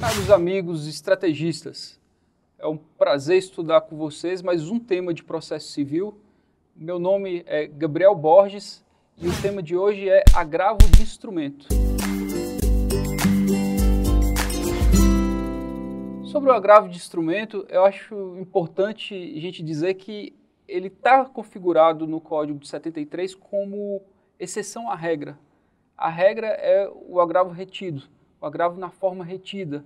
Caros amigos estrategistas, é um prazer estudar com vocês mais um tema de processo civil. Meu nome é Gabriel Borges e o tema de hoje é agravo de instrumento. Sobre o agravo de instrumento, eu acho importante a gente dizer que ele está configurado no Código de 73 como exceção à regra. A regra é o agravo retido o agravo na forma retida,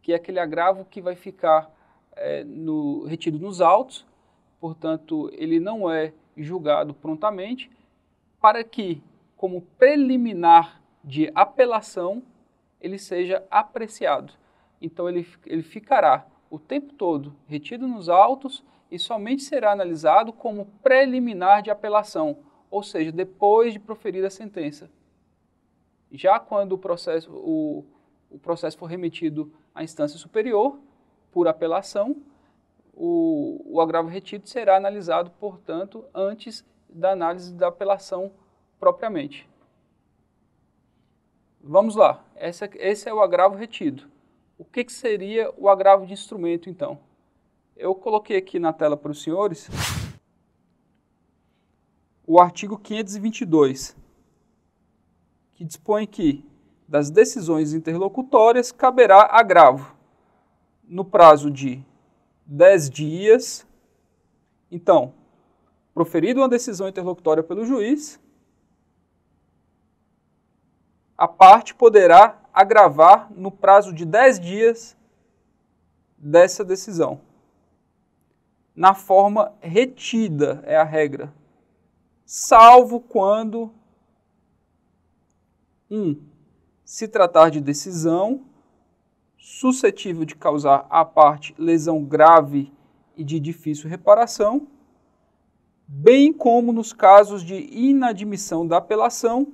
que é aquele agravo que vai ficar é, no, retido nos autos, portanto, ele não é julgado prontamente, para que, como preliminar de apelação, ele seja apreciado. Então, ele, ele ficará o tempo todo retido nos autos e somente será analisado como preliminar de apelação, ou seja, depois de proferida a sentença. Já quando o processo, o, o processo for remetido à instância superior, por apelação, o, o agravo retido será analisado, portanto, antes da análise da apelação propriamente. Vamos lá, esse, esse é o agravo retido. O que, que seria o agravo de instrumento, então? Eu coloquei aqui na tela para os senhores o artigo 522 que dispõe que das decisões interlocutórias caberá agravo no prazo de 10 dias. Então, proferida uma decisão interlocutória pelo juiz, a parte poderá agravar no prazo de 10 dias dessa decisão. Na forma retida é a regra, salvo quando 1. Um, se tratar de decisão suscetível de causar à parte lesão grave e de difícil reparação, bem como nos casos de inadmissão da apelação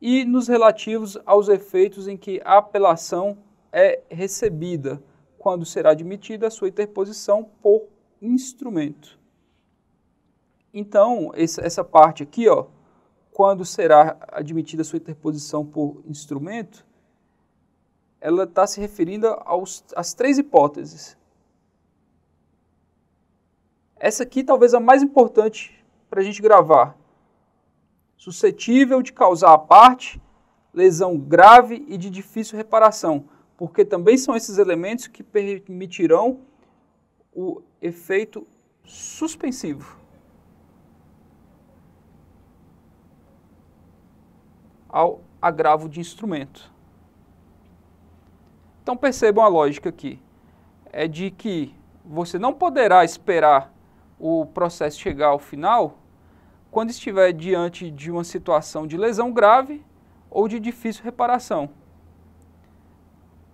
e nos relativos aos efeitos em que a apelação é recebida, quando será admitida a sua interposição por instrumento. Então, essa parte aqui, ó, quando será admitida sua interposição por instrumento, ela está se referindo aos, às três hipóteses. Essa aqui talvez a mais importante para a gente gravar. Suscetível de causar à parte lesão grave e de difícil reparação, porque também são esses elementos que permitirão o efeito suspensivo. ao agravo de instrumento. Então percebam a lógica aqui. É de que você não poderá esperar o processo chegar ao final quando estiver diante de uma situação de lesão grave ou de difícil reparação.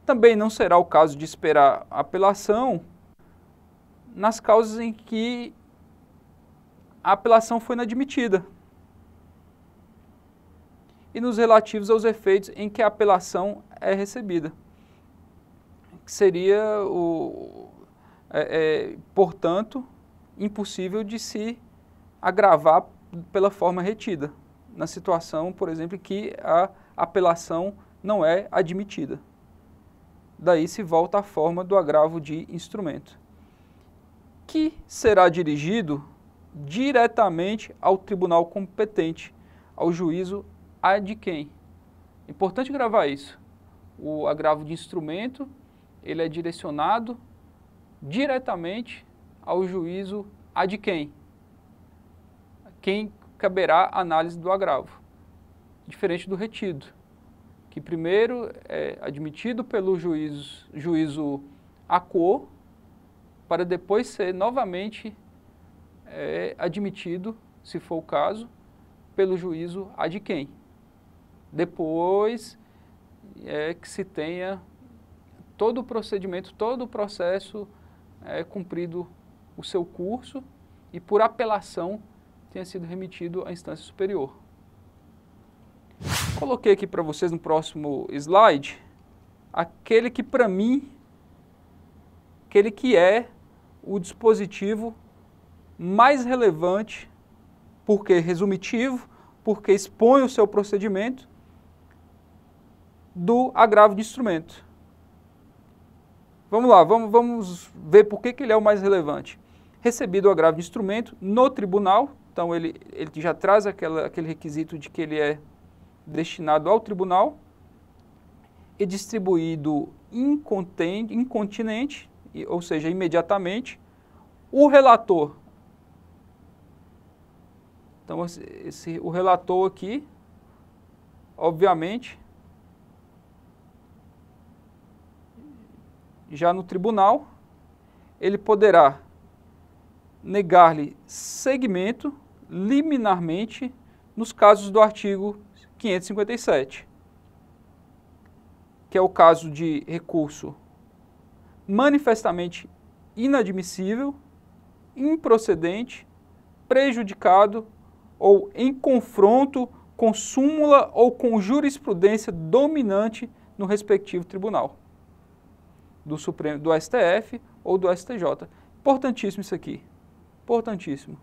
Também não será o caso de esperar apelação nas causas em que a apelação foi inadmitida e nos relativos aos efeitos em que a apelação é recebida. Que seria, o, é, é, portanto, impossível de se agravar pela forma retida, na situação, por exemplo, que a apelação não é admitida. Daí se volta à forma do agravo de instrumento, que será dirigido diretamente ao tribunal competente, ao juízo a de quem. Importante gravar isso. O agravo de instrumento, ele é direcionado diretamente ao juízo a de quem. Quem caberá a análise do agravo. Diferente do retido, que primeiro é admitido pelo juízo, juízo a cor, para depois ser novamente é, admitido, se for o caso, pelo juízo a de quem depois é que se tenha todo o procedimento, todo o processo é, cumprido o seu curso e por apelação tenha sido remetido à instância superior. Coloquei aqui para vocês no próximo slide aquele que para mim, aquele que é o dispositivo mais relevante, porque é resumitivo, porque expõe o seu procedimento do agravo de instrumento. Vamos lá, vamos, vamos ver por que, que ele é o mais relevante. Recebido o agravo de instrumento no tribunal, então ele, ele já traz aquela, aquele requisito de que ele é destinado ao tribunal, e distribuído incontinente, ou seja, imediatamente, o relator. Então, esse, o relator aqui, obviamente, já no tribunal, ele poderá negar-lhe segmento liminarmente nos casos do artigo 557, que é o caso de recurso manifestamente inadmissível, improcedente, prejudicado ou em confronto com súmula ou com jurisprudência dominante no respectivo tribunal do Supremo, do STF ou do STJ. Importantíssimo isso aqui. Importantíssimo.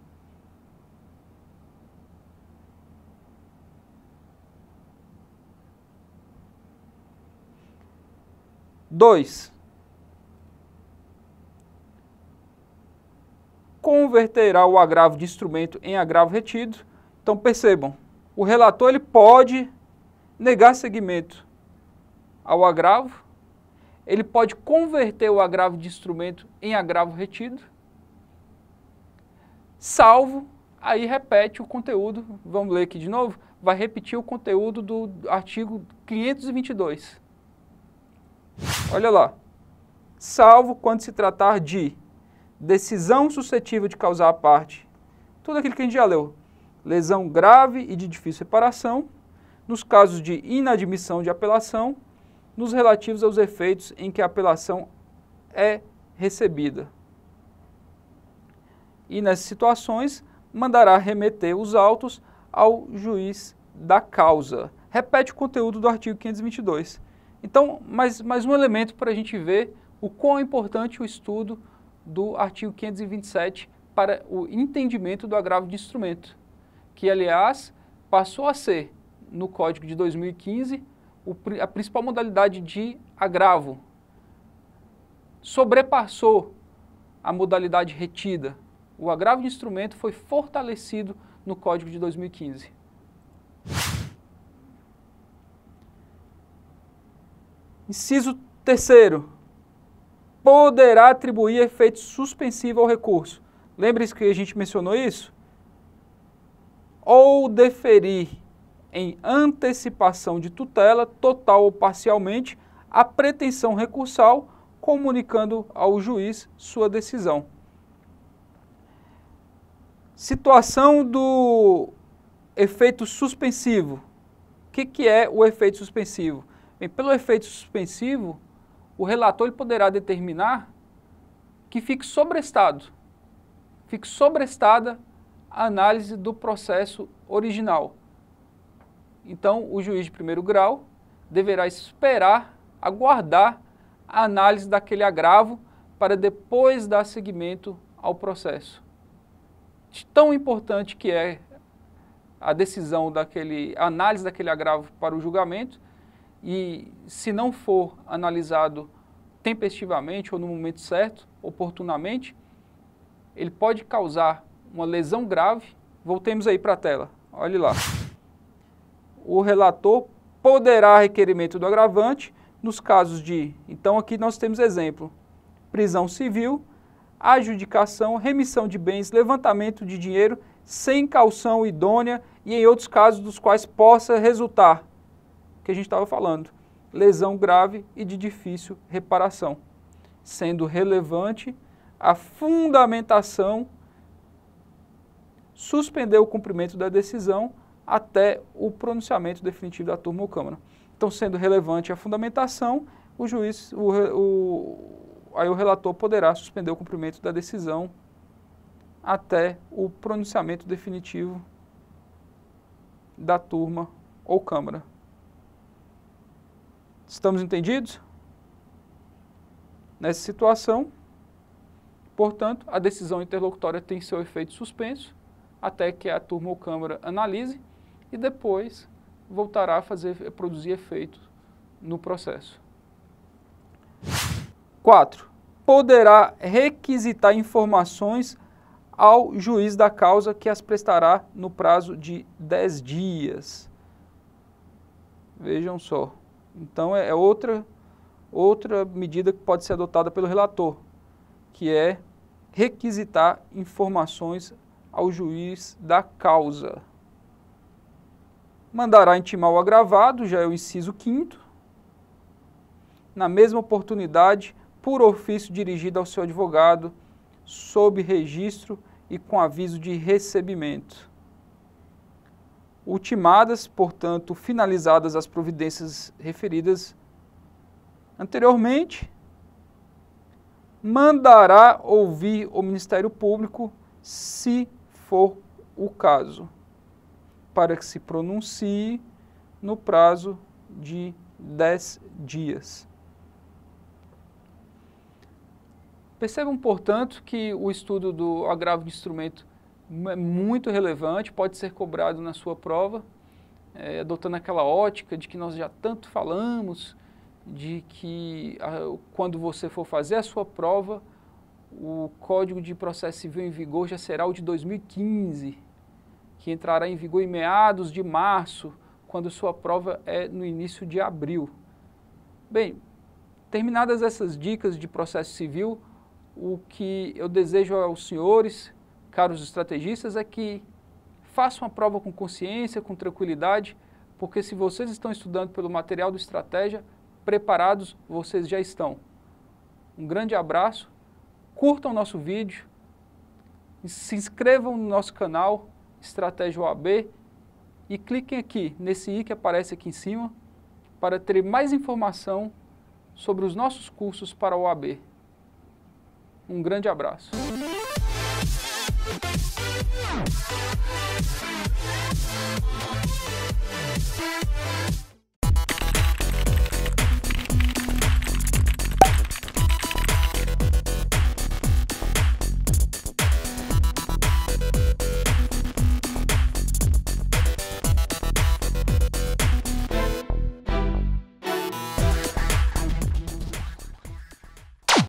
Dois. Converterá o agravo de instrumento em agravo retido. Então percebam, o relator ele pode negar seguimento ao agravo ele pode converter o agravo de instrumento em agravo retido, salvo, aí repete o conteúdo, vamos ler aqui de novo, vai repetir o conteúdo do artigo 522. Olha lá. Salvo quando se tratar de decisão suscetível de causar a parte, tudo aquilo que a gente já leu, lesão grave e de difícil reparação, nos casos de inadmissão de apelação nos relativos aos efeitos em que a apelação é recebida. E nessas situações, mandará remeter os autos ao juiz da causa. Repete o conteúdo do artigo 522. Então, mais, mais um elemento para a gente ver o quão importante o estudo do artigo 527 para o entendimento do agravo de instrumento, que, aliás, passou a ser, no Código de 2015, o, a principal modalidade de agravo, sobrepassou a modalidade retida. O agravo de instrumento foi fortalecido no Código de 2015. Inciso terceiro, poderá atribuir efeito suspensivo ao recurso. Lembre-se que a gente mencionou isso? Ou deferir em antecipação de tutela, total ou parcialmente, a pretensão recursal, comunicando ao juiz sua decisão. Situação do efeito suspensivo. O que, que é o efeito suspensivo? Bem, pelo efeito suspensivo, o relator ele poderá determinar que fique sobrestado, fique sobrestada a análise do processo original. Então, o juiz de primeiro grau deverá esperar, aguardar a análise daquele agravo para depois dar seguimento ao processo. tão importante que é a decisão daquele, a análise daquele agravo para o julgamento, e se não for analisado tempestivamente ou no momento certo, oportunamente, ele pode causar uma lesão grave. Voltemos aí para a tela, olhe lá o relator poderá requerimento do agravante nos casos de. Então, aqui nós temos exemplo: prisão civil, adjudicação, remissão de bens, levantamento de dinheiro sem calção idônea e em outros casos dos quais possa resultar, que a gente estava falando, lesão grave e de difícil reparação, sendo relevante a fundamentação suspender o cumprimento da decisão até o pronunciamento definitivo da turma ou Câmara. Então, sendo relevante a fundamentação, o juiz, o, o, aí o relator poderá suspender o cumprimento da decisão até o pronunciamento definitivo da turma ou Câmara. Estamos entendidos? Nessa situação, portanto, a decisão interlocutória tem seu efeito suspenso até que a turma ou Câmara analise e depois voltará a fazer, a produzir efeito no processo. 4. Poderá requisitar informações ao juiz da causa que as prestará no prazo de 10 dias. Vejam só. Então é, é outra outra medida que pode ser adotada pelo relator, que é requisitar informações ao juiz da causa mandará intimar o agravado, já é o inciso quinto na mesma oportunidade, por ofício dirigido ao seu advogado, sob registro e com aviso de recebimento. Ultimadas, portanto, finalizadas as providências referidas anteriormente, mandará ouvir o Ministério Público, se for o caso para que se pronuncie no prazo de 10 dias. Percebam, portanto, que o estudo do agravo de instrumento é muito relevante, pode ser cobrado na sua prova, é, adotando aquela ótica de que nós já tanto falamos, de que a, quando você for fazer a sua prova, o Código de Processo Civil em vigor já será o de 2015 que entrará em vigor em meados de março, quando sua prova é no início de abril. Bem, terminadas essas dicas de processo civil, o que eu desejo aos senhores, caros estrategistas, é que façam a prova com consciência, com tranquilidade, porque se vocês estão estudando pelo material do Estratégia, preparados vocês já estão. Um grande abraço, curtam o nosso vídeo, se inscrevam no nosso canal, Estratégia OAB e cliquem aqui nesse i que aparece aqui em cima para ter mais informação sobre os nossos cursos para a OAB. Um grande abraço.